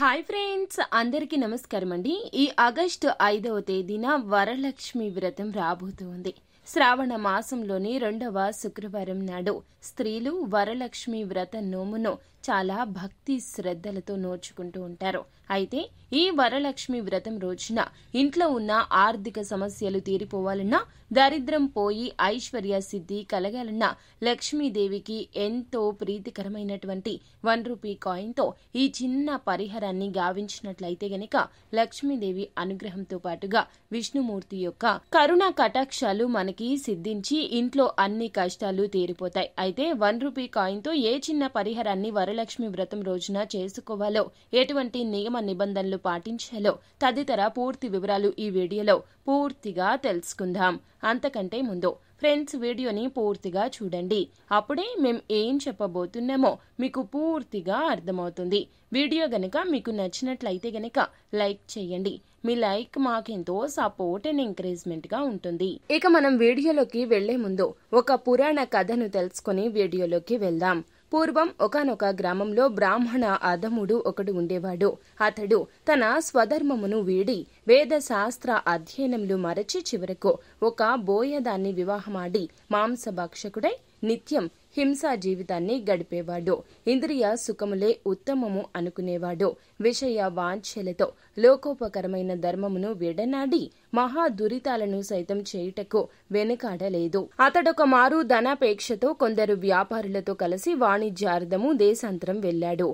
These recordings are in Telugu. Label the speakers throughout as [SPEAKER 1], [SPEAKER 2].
[SPEAKER 1] హాయ్ ఫ్రెండ్స్ అందరికీ నమస్కారం అండి ఈ ఆగస్టు ఐదవ తేదీన వరలక్ష్మి వ్రతం రాబోతోంది శ్రావణ మాసంలోని రెండవ శుక్రవారం నాడు స్త్రీలు వరలక్ష్మి వ్రత నోమును చాలా భక్తి శ్రద్ధలతో నోచుకుంటూ ఉంటారు అయితే ఈ వరలక్ష్మి వ్రతం రోజున ఇంట్లో ఉన్న ఆర్థిక సమస్యలు తీరిపోవాలన్నా దరిద్రం పోయి ఐశ్వర్య సిద్ధి కలగాలన్నా లక్ష్మీదేవికి ఎంతో ప్రీతికరమైనటువంటి వన్ రూపీ కాయిన్తో ఈ చిన్న పరిహారాన్ని గావించినట్లయితే గనక లక్ష్మీదేవి అనుగ్రహంతో పాటుగా విష్ణుమూర్తి యొక్క కరుణ కటాక్షాలు మనకి సిద్ధించి ఇంట్లో అన్ని కష్టాలు తీరిపోతాయి అయితే వన్ రూపీ కాయిన్తో ఏ చిన్న పరిహారాన్ని వర వరలక్ష్మి వ్రతం రోజున చేసుకోవాలో ఎటువంటి నియమ నిబంధనలు పాటించాలో తదితర పూర్తి వివరాలు ఈ వీడియోలో పూర్తిగా తెలుసుకుందాం అంతకంటే ముందు ఫ్రెండ్స్ వీడియోని పూర్తిగా చూడండి అప్పుడే మేం ఏం చెప్పబోతున్నామో మీకు పూర్తిగా అర్థమవుతుంది వీడియో గనక మీకు నచ్చినట్లయితే గనక లైక్ చేయండి మీ లైక్ మాకెంతో సపోర్ట్ అండ్ ఎంకరేజ్మెంట్ గా ఉంటుంది ఇక మనం వీడియోలోకి వెళ్లే ముందు ఒక పురాణ కథను తెలుసుకుని వీడియోలోకి వెళ్దాం పూర్వం ఒకనొక గ్రామంలో బ్రాహ్మణ అధముడు ఒకడు ఉండేవాడు అతడు తన స్వధర్మమును వీడి వేద శాస్త్ర అధ్యయనంలో మరచి చివరకు ఒక బోయదాన్ని వివాహమాడి మాంసభక్షకుడై నిత్యం హింసా జీవితాన్ని గడిపేవాడు ఇంద్రియ సుఖములే ఉత్తమము అనుకునేవాడు విషయ వాంఛలతో లోకోపకరమైన ధర్మమును విడనాడి మహా దురితాలను సైతం చేయుటకు వెనుకాడలేదు అతడొక మారు ధనాపేక్షతో కొందరు వ్యాపారులతో కలిసి వాణిజ్యార్థము దేశాంతరం వెళ్లాడు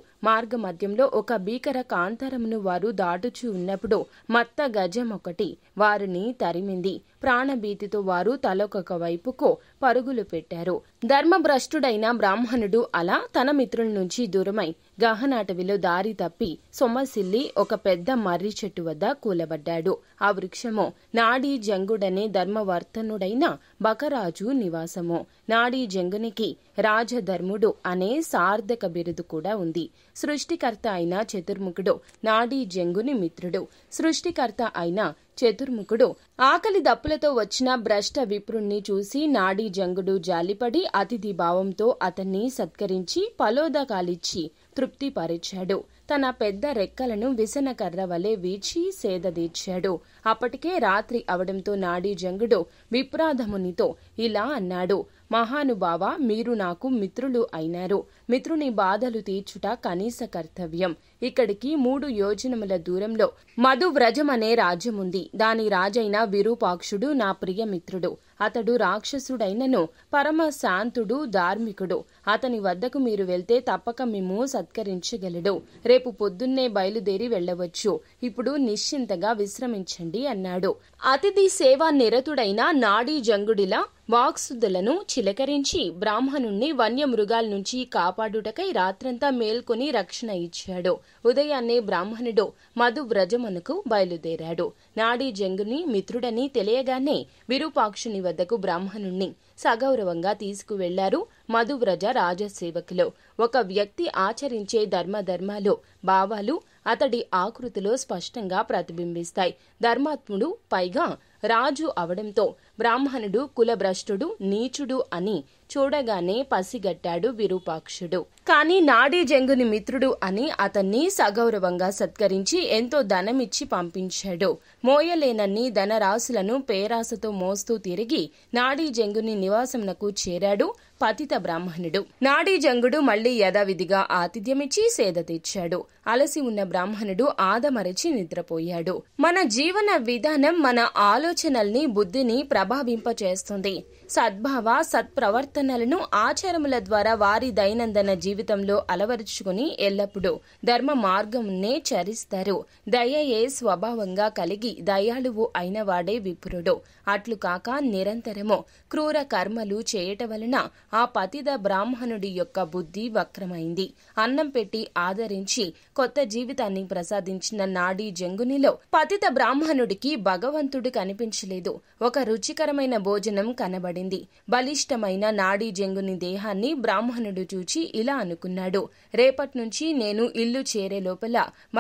[SPEAKER 1] మధ్యంలో ఒక భీకర కాంతరమును వారు దాటుచూ ఉన్నప్పుడు మత్త గజం ఒకటి వారిని తరిమింది ప్రాణభీతితో వారు తలొకొక వైపుకు పరుగులు పెట్టారు ధర్మభ్రష్టుడైన బ్రాహ్మణుడు అలా తన మిత్రుల నుంచి దూరమై గహనాటవిలో దారి తప్పి సొమ్మసిల్లి ఒక పెద్ద మర్రి చెట్టు వద్ద కూలబడ్డాడు ఆ వృక్షము నాడీ జంగుడనే ధర్మవర్తనుడైన బకరాజు నివాసము నాడీ జంగునికి రాజధర్ముడు అనే సార్థక బిరుదు కూడా ఉంది సృష్టికర్త అయిన చతుర్ముఖుడు నాడీ జంగుని మిత్రుడు సృష్టికర్త అయిన చతుర్ముఖుడు ఆకలి దప్పులతో వచ్చిన భ్రష్ట విప్రుణ్ణి చూసి నాడీ జంగుడు జాలిపడి అతిథి భావంతో అతన్ని సత్కరించి పలోదకాలిచ్చి తృప్తిపరిచాడు తన పెద్ద రెక్కలను విసనకర్ర వలె వీచి సేదదీర్చాడు అప్పటికే రాత్రి అవడంతో నాడీజంగుడు విప్రాధమునితో ఇలా అన్నాడు మహానుభావ మీరు నాకు మిత్రులు అయినారు మిత్రుని బాధలు తీర్చుట కనీస కర్తవ్యం ఇక్కడికి మూడు యోజనముల దూరంలో మధువ్రజమనే రాజ్యముంది దాని రాజైన విరూపాక్షుడు నా ప్రియమిత్రుడు అతడు రాక్షసుడైనను పరమ శాంతుడు ధార్మికుడు అతని వద్దకు మీరు వెళ్తే తప్పక మేము సత్కరించగలడు రేపు పొద్దున్నే బయలుదేరి వెళ్ళవచ్చు ఇప్పుడు నిశ్చింతగా విశ్రమించండి అన్నాడు అతిథి సేవా నిరతుడైన నాడీ జంగుడిలా వాక్సుద్ధులను చిలకరించి బ్రాహ్మణుణ్ణి వన్యమృగాల నుంచి కాపాడుటకై రాత్రంతా మేల్కొని రక్షణ ఇచ్చాడు ఉదయాన్నే బ్రాహ్మణుడు మధు వ్రజమునకు బయలుదేరాడు నాడీ జంగుని మిత్రుడని తెలియగానే విరూపాక్షుని వద్దకు బ్రాహ్మణుణ్ణి సగౌరవంగా తీసుకువెళ్లారు మధువ్రజ రాజసేవకులు ఒక వ్యక్తి ఆచరించే ధర్మధర్మాలు భావాలు అతడి ఆకృతిలో స్పష్టంగా ప్రతిబింబిస్తాయి ధర్మాత్ముడు పైగా రాజు అవడంతో బ్రాహ్మణుడు కులభ్రష్టుడు నీచుడు అని చూడగానే పసిగట్టాడు విరూపాక్షుడు కాని నాడీ జంగుని మిత్రుడు అని అతన్ని సగౌరవంగా సత్కరించి ఎంతో ధనమిచ్చి పంపించాడు మోయలేనన్ని ధనరాశులను పేరాసతో మోస్తూ తిరిగి నాడీ జంగుని నివాసంనకు చేరాడు పతిత బ్రాహ్మణుడు నాడీ జంగుడు మళ్లీ యథావిధిగా ఆతిథ్యమిచ్చి సేద తీర్చాడు అలసి ఉన్న బ్రాహ్మణుడు ఆదమరచి నిద్రపోయాడు మన జీవన విధానం మన ఆలోచనల్ని బుద్ధిని ప్రభావింపచేస్తుంది సద్భావ సత్ప్రవర్తనలను ఆచారముల ద్వారా వారి దైనందిన జీవితంలో అలవరుచుకుని ఎల్లప్పుడూ ధర్మ మార్గమునే చరిస్తారు దయయే స్వభావంగా కలిగి దయాళువు అయినవాడే విపురుడు అట్లు కాక నిరంతరము క్రూర కర్మలు చేయట వలన ఆ పతిత బ్రాహ్మణుడి యొక్క బుద్ధి వక్రమైంది అన్నం పెట్టి ఆదరించి కొత్త జీవితాన్ని ప్రసాదించిన నాడీ జంగునిలో పతిత బ్రాహ్మణుడికి భగవంతుడు కనిపించలేదు ఒక రుచికరమైన భోజనం కనబడింది బలిష్టమైన నాడీ జంగుని దేహాన్ని బ్రాహ్మణుడు చూచి ఇలా అనుకున్నాడు రేపటి నుంచి నేను ఇల్లు చేరే లోపల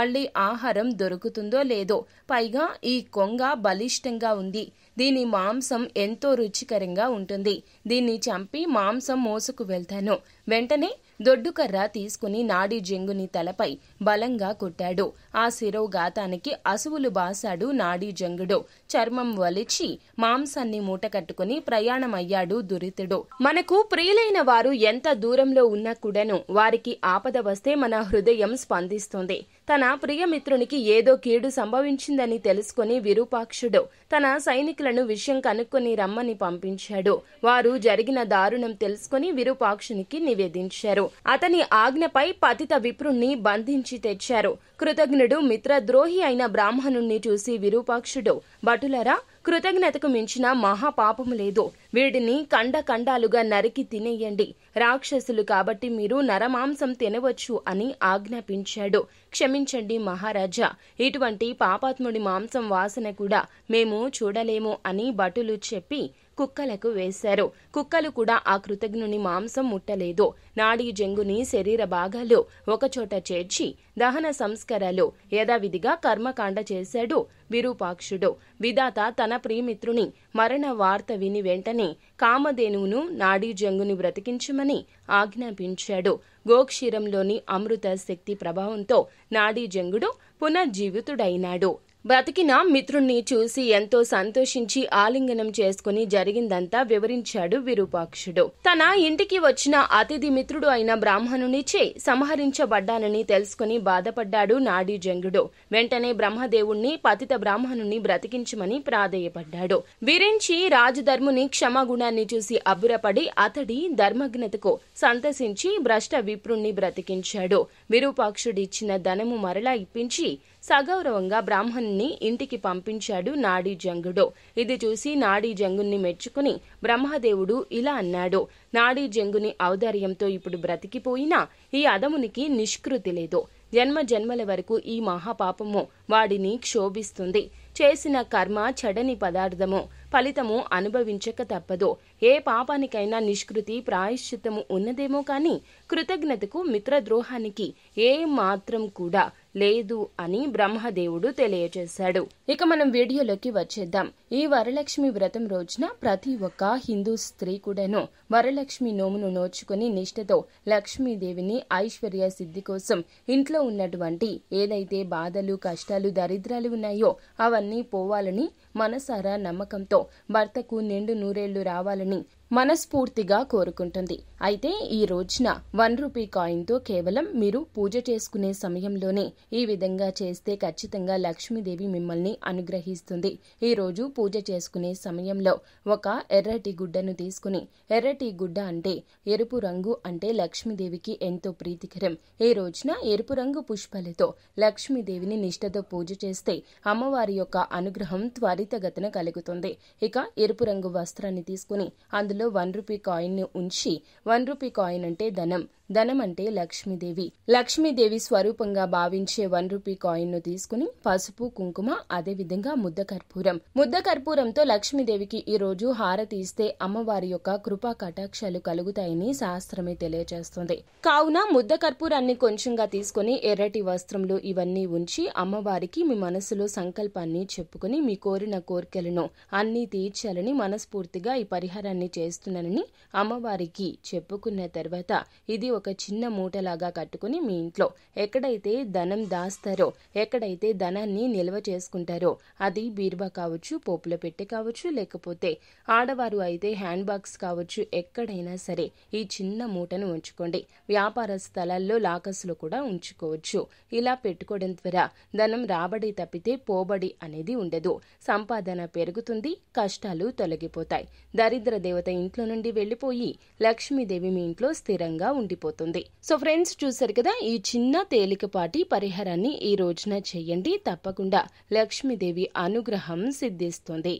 [SPEAKER 1] మళ్లీ ఆహారం దొరుకుతుందో లేదో పైగా ఈ కొంగ బలిష్టంగా ఉంది దీని మాంసం ఎంతో రుచికరంగా ఉంటుంది దీన్ని చంపి మాంసం మోసుకు వెళ్తాను వెంటనే దొడ్డుకర్ర తీసుకుని నాడి జంగుని తలపై బలంగా కొట్టాడు ఆ శిరోగాతానికి అసువులు బాసాడు నాడి జంగుడు చర్మం వలిచి మాంసాన్ని మూటకట్టుకుని ప్రయాణమయ్యాడు దురితుడు మనకు ప్రియులైన వారు ఎంత దూరంలో ఉన్నా కూడాను వారికి ఆపద వస్తే మన హృదయం స్పందిస్తుంది తన ప్రియమిత్రునికి ఏదో కీడు సంభవించిందని తెలుసుకుని విరూపాక్షుడు తన సైనికులను విషయం కనుక్కొని రమ్మని పంపించాడు వారు జరిగిన దారుణం తెలుసుకుని విరూపాక్షునికి నివేదించారు అతని ఆజ్ఞపై పతిత విప్రుణ్ణి బంధించి తెచ్చారు కృతజ్ఞుడు మిత్రద్రోహి అయిన బ్రాహ్మణుణ్ణి చూసి విరూపాక్షుడు భటులరా కృతజ్ఞతకు మించిన మహాపాపము లేదు వీడిని కండ కండాలుగా నరికి తినేయండి రాక్షసులు కాబట్టి మీరు నరమాంసం తినవచ్చు అని ఆజ్ఞాపించాడు క్షమించండి మహారాజా ఇటువంటి పాపాత్ముడి మాంసం వాసన కూడా మేము చూడలేము అని భటులు చెప్పి కుక్కలకు వేశారు కుక్కలు కూడా ఆ కృతజ్ఞుని మాంసం ముట్టలేదు నాడీ జంగుని శరీర భాగాలు ఒకచోట చేర్చి దహన సంస్కరాలు యథావిధిగా కర్మకాండ చేశాడు విరూపాక్షుడు విధాత తన ప్రియమిత్రుని మరణ వార్త విని వెంటనే కామధేనువును నాడీ జంగుని బ్రతికించమని ఆజ్ఞాపించాడు గోక్షీరంలోని అమృత శక్తి ప్రభావంతో నాడీ జంగుడు పునర్జీవితుడైనాడు బ్రతికిన మిత్రుణ్ణి చూసి ఎంతో సంతోషించి ఆలింగనం చేసుకుని జరిగిందంతా వివరించాడు విరూపాక్షుడు తన ఇంటికి వచ్చిన అతిథి మిత్రుడు అయిన బ్రాహ్మణునిచే సంహరించబడ్డానని తెలుసుకుని బాధపడ్డాడు నాడీ జంగుడు వెంటనే బ్రహ్మదేవుణ్ణి పతిత బ్రాహ్మణుని బ్రతికించమని ప్రాధేయపడ్డాడు విరించి రాజధర్ముని క్షమాగుణాన్ని చూసి అబ్బురపడి అతడి ధర్మజ్ఞతకు సంతసించి భ్రష్ట విప్రుణ్ణి బ్రతికించాడు విరూపాక్షుడిచ్చిన ధనము మరలా ఇప్పించి సగౌరవంగా బ్రాహ్మణుని బ్రాహ్మణ్ణి ఇంటికి పంపించాడు నాడీ జంగుడు ఇది చూసి నాడీ జంగుణ్ణి మెచ్చుకుని బ్రహ్మదేవుడు ఇలా అన్నాడు నాడీ జంగుని ఔదార్యంతో ఇప్పుడు బ్రతికిపోయినా ఈ అదమునికి నిష్కృతి లేదు జన్మ జన్మల వరకు ఈ మహాపాపము వాడిని క్షోభిస్తుంది చేసిన కర్మ చెడని పదార్థము ఫలితము అనుభవించక తప్పదు ఏ పాపానికైనా నిష్కృతి ప్రాయశ్చిత్తము ఉన్నదేమో కానీ కృతజ్ఞతకు మిత్రద్రోహానికి ఏ మాత్రం కూడా లేదు అని బ్రహ్మదేవుడు తెలియజేశాడు ఇక మనం వీడియోలోకి వచ్చేద్దాం ఈ వరలక్ష్మి వ్రతం రోజున ప్రతి ఒక్క హిందూ స్త్రీ కూడాను వరలక్ష్మి నోమును నోచుకుని నిష్ఠతో లక్ష్మీదేవిని ఐశ్వర్య సిద్ధి కోసం ఇంట్లో ఉన్నటువంటి ఏదైతే బాధలు కష్టాలు దరిద్రాలు ఉన్నాయో అవన్నీ పోవాలని మనసారా నమ్మకంతో భర్తకు నిండు నూరేళ్లు రావాలని మనస్ఫూర్తిగా కోరుకుంటుంది అయితే ఈ రోజున వన్ రూపీ కాయిన్తో కేవలం మీరు పూజ చేసుకునే సమయంలోనే ఈ విధంగా చేస్తే ఖచ్చితంగా లక్ష్మీదేవి మిమ్మల్ని అనుగ్రహిస్తుంది ఈరోజు పూజ చేసుకునే సమయంలో ఒక ఎర్రటి గుడ్డను తీసుకుని ఎర్రటి గుడ్డ అంటే ఎరుపు రంగు అంటే లక్ష్మీదేవికి ఎంతో ప్రీతికరం ఈ రోజున ఎరుపు రంగు పుష్పాలతో లక్ష్మీదేవిని నిష్టతో పూజ చేస్తే అమ్మవారి యొక్క అనుగ్రహం త్వరితగతిన కలుగుతుంది ఇక ఎరుపు రంగు వస్త్రాన్ని తీసుకుని అందులో చేతిలో వన్ రూపీ కాయిన్ను ఉంచి వన్ రూపీ కాయిన్ అంటే ధనం ధనం అంటే లక్ష్మీదేవి లక్ష్మీదేవి స్వరూపంగా భావించే వన్ రూపీ కాయిన్ ను తీసుకుని పసుపు కుంకుమ అదేవిధంగా ముద్ద కర్పూరం ముద్ద కర్పూరంతో లక్ష్మీదేవికి ఈ రోజు హారతి ఇస్తే అమ్మవారి యొక్క కృపా కటాక్షాలు కలుగుతాయని శాస్త్రమే తెలియజేస్తుంది కావున ముద్ద కర్పూరాన్ని కొంచెంగా తీసుకుని ఎర్రటి వస్త్రంలో ఇవన్నీ ఉంచి అమ్మవారికి మీ మనసులో సంకల్పాన్ని చెప్పుకుని మీ కోరిన కోరికలను అన్ని తీర్చాలని మనస్ఫూర్తిగా ఈ పరిహారాన్ని చేస్తున్నానని అమ్మవారికి చెప్పుకున్న తర్వాత ఇది ఒక చిన్న మూటలాగా కట్టుకుని మీ ఇంట్లో ఎక్కడైతే ధనం దాస్తారో ఎక్కడైతే ధనాన్ని నిల్వ చేసుకుంటారో అది బీర్బా కావచ్చు పోపుల పెట్టె కావచ్చు లేకపోతే ఆడవారు అయితే హ్యాండ్ బాగ్స్ కావచ్చు ఎక్కడైనా సరే ఈ చిన్న మూటను ఉంచుకోండి వ్యాపార స్థలాల్లో లాకస్లో కూడా ఉంచుకోవచ్చు ఇలా పెట్టుకోవడం ద్వారా ధనం రాబడి తప్పితే పోబడి అనేది ఉండదు సంపాదన పెరుగుతుంది కష్టాలు తొలగిపోతాయి దరిద్ర దేవత ఇంట్లో నుండి వెళ్ళిపోయి లక్ష్మీదేవి మీ ఇంట్లో స్థిరంగా ఉండిపోతుంది అయిపోతుంది సో ఫ్రెండ్స్ చూసారు కదా ఈ చిన్న తేలికపాటి పరిహారాన్ని ఈ రోజున చేయండి తప్పకుండా లక్ష్మీదేవి అనుగ్రహం సిద్ధిస్తుంది